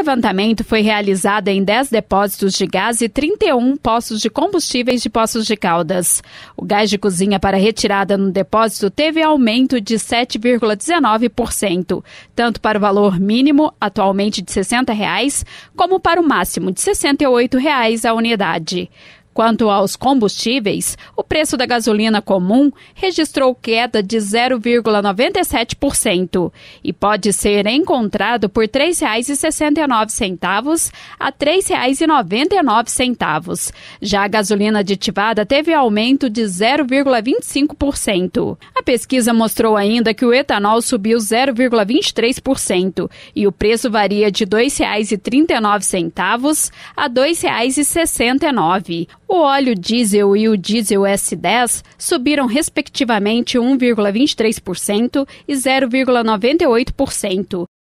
levantamento foi realizado em 10 depósitos de gás e 31 postos de combustíveis de Poços de Caldas. O gás de cozinha para retirada no depósito teve aumento de 7,19%, tanto para o valor mínimo, atualmente de R$ 60, reais, como para o máximo de R$ 68 reais a unidade. Quanto aos combustíveis, o preço da gasolina comum registrou queda de 0,97% e pode ser encontrado por R$ 3,69 a R$ 3,99. Já a gasolina aditivada teve aumento de 0,25%. A pesquisa mostrou ainda que o etanol subiu 0,23% e o preço varia de R$ 2,39 a R$ 2,69. O óleo diesel e o diesel S10 subiram respectivamente 1,23% e 0,98%.